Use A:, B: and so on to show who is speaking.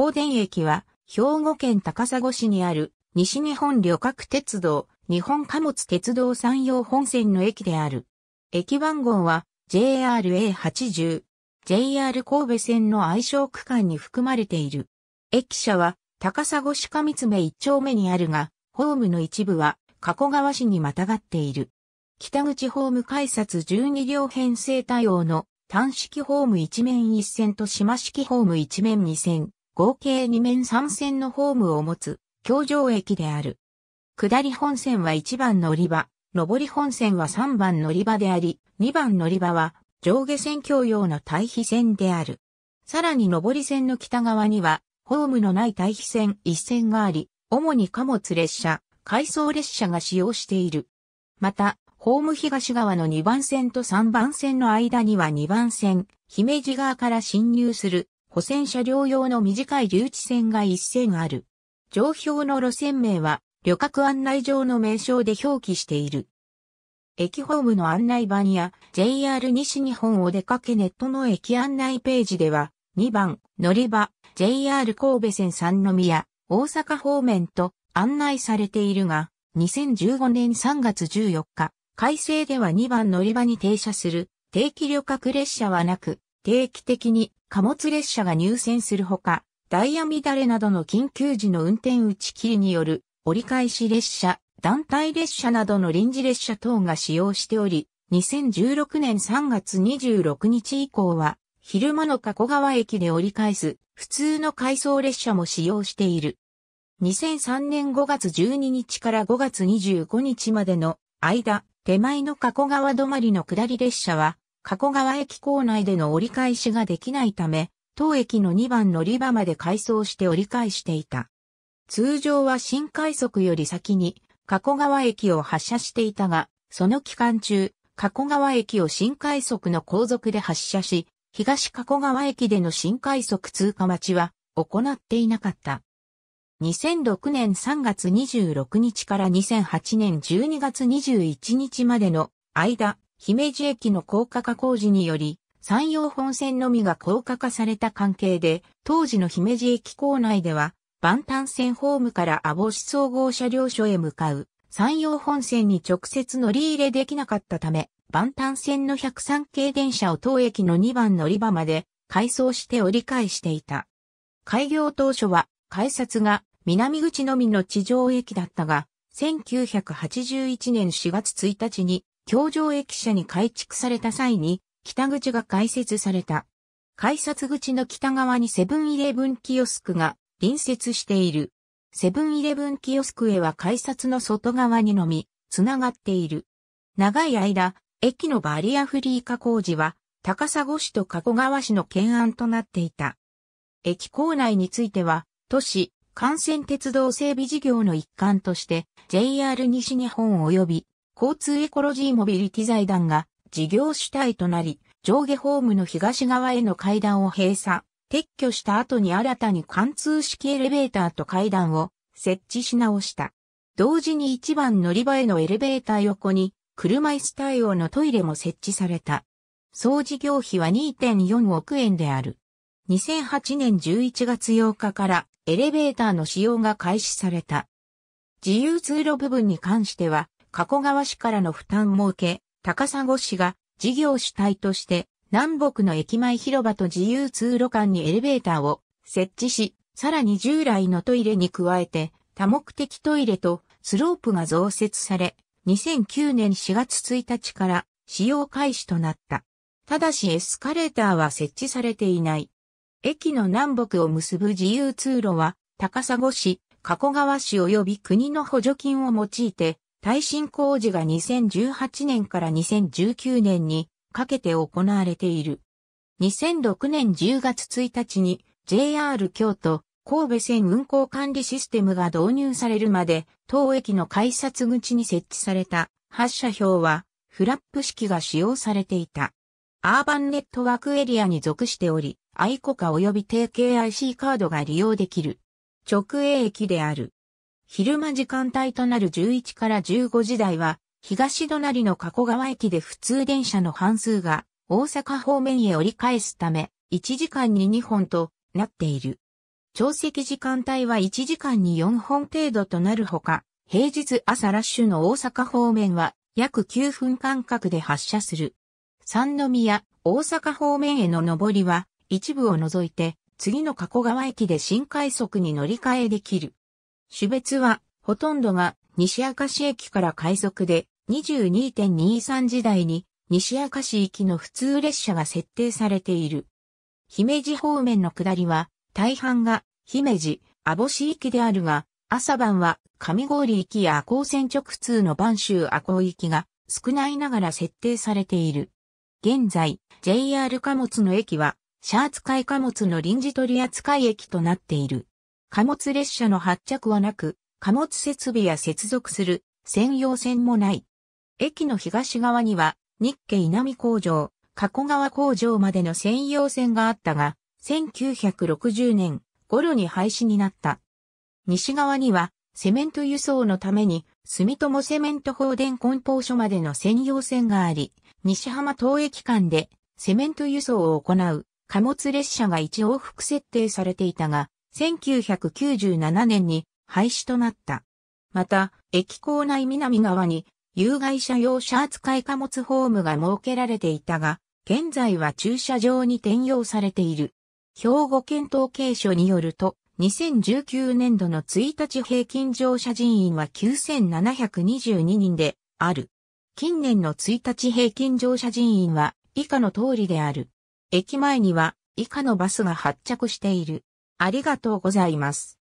A: 宝電駅は、兵庫県高砂市にある、西日本旅客鉄道、日本貨物鉄道山陽本線の駅である。駅番号は、JRA80。JR 神戸線の愛称区間に含まれている。駅舎は、高砂市上爪1丁目にあるが、ホームの一部は、加古川市にまたがっている。北口ホーム改札12両編成対応の単式ホーム1面1線と島式ホーム1面2線。合計2面3線のホームを持つ、京城駅である。下り本線は1番乗り場、上り本線は3番乗り場であり、2番乗り場は上下線共用の対比線である。さらに上り線の北側には、ホームのない対比線1線があり、主に貨物列車、回送列車が使用している。また、ホーム東側の2番線と3番線の間には2番線、姫路側から侵入する路線車両用の短い留置線が一線ある。上表の路線名は、旅客案内上の名称で表記している。駅ホームの案内板や JR 西日本お出かけネットの駅案内ページでは、2番、乗り場、JR 神戸線三宮、大阪方面と案内されているが、2015年3月14日、改正では2番乗り場に停車する定期旅客列車はなく、定期的に貨物列車が入線するほか、ダイヤ乱れなどの緊急時の運転打ち切りによる折り返し列車、団体列車などの臨時列車等が使用しており、2016年3月26日以降は、昼間の加古川駅で折り返す普通の回送列車も使用している。2003年5月12日から5月25日までの間、手前の加古川止まりの下り列車は加古川駅構内での折り返しができないため、当駅の2番乗り場まで改装して折り返していた。通常は新快速より先に加古川駅を発車していたが、その期間中、加古川駅を新快速の後続で発車し、東加古川駅での新快速通過待ちは行っていなかった。2006年3月26日から2008年12月21日までの間、姫路駅の高架化工事により、山陽本線のみが高架化された関係で、当時の姫路駅構内では、万端線ホームから阿保市総合車両所へ向かう、山陽本線に直接乗り入れできなかったため、万端線の103系電車を当駅の2番乗り場まで改装して折り返していた。開業当初は、改札が南口のみの地上駅だったが、1981年4月1日に橋上駅舎に改築された際に、北口が開設された。改札口の北側にセブンイレブンキオスクが隣接している。セブンイレブンキオスクへは改札の外側にのみ、つながっている。長い間、駅のバリアフリー化工事は、高砂市と加古川市の懸案となっていた。駅構内については、都市、幹線鉄道整備事業の一環として、JR 西日本及び交通エコロジーモビリティ財団が事業主体となり、上下ホームの東側への階段を閉鎖、撤去した後に新たに貫通式エレベーターと階段を設置し直した。同時に一番乗り場へのエレベーター横に車椅子対応のトイレも設置された。総事業費は2.4億円である。2008年11月8日からエレベーターの使用が開始された。自由通路部分に関しては加古川市からの負担を受け、高砂市が事業主体として南北の駅前広場と自由通路間にエレベーターを設置し、さらに従来のトイレに加えて多目的トイレとスロープが増設され、2009年4月1日から使用開始となった。ただしエスカレーターは設置されていない。駅の南北を結ぶ自由通路は高砂市、加古川市及び国の補助金を用いて耐震工事が2018年から2019年にかけて行われている。2006年10月1日に JR 京都神戸線運行管理システムが導入されるまで当駅の改札口に設置された発車表はフラップ式が使用されていた。アーバンネットワークエリアに属しており、アイコカ及び定型 IC カードが利用できる。直営駅である。昼間時間帯となる11から15時台は、東隣の加古川駅で普通電車の半数が大阪方面へ折り返すため、1時間に2本となっている。朝席時間帯は1時間に4本程度となるほか、平日朝ラッシュの大阪方面は約9分間隔で発車する。三宮、大阪方面への上りは一部を除いて次の加古川駅で新快速に乗り換えできる。種別は、ほとんどが西明石駅から快速で、22.23時代に西明石行きの普通列車が設定されている。姫路方面の下りは、大半が姫路、網干行きであるが、朝晩は上郡行きや高線直通の晩州阿穂行きが少ないながら設定されている。現在、JR 貨物の駅は、シャーツ海貨物の臨時取扱駅となっている。貨物列車の発着はなく、貨物設備や接続する専用線もない。駅の東側には日家南工場、加古川工場までの専用線があったが、1960年頃に廃止になった。西側にはセメント輸送のために住友セメント放電梱包所までの専用線があり、西浜東駅間でセメント輸送を行う貨物列車が一往復設定されていたが、1997年に廃止となった。また、駅構内南側に有害者用車扱い貨物ホームが設けられていたが、現在は駐車場に転用されている。兵庫県統計所によると、2019年度の1日平均乗車人員は9722人である。近年の1日平均乗車人員は以下の通りである。駅前には以下のバスが発着している。ありがとうございます。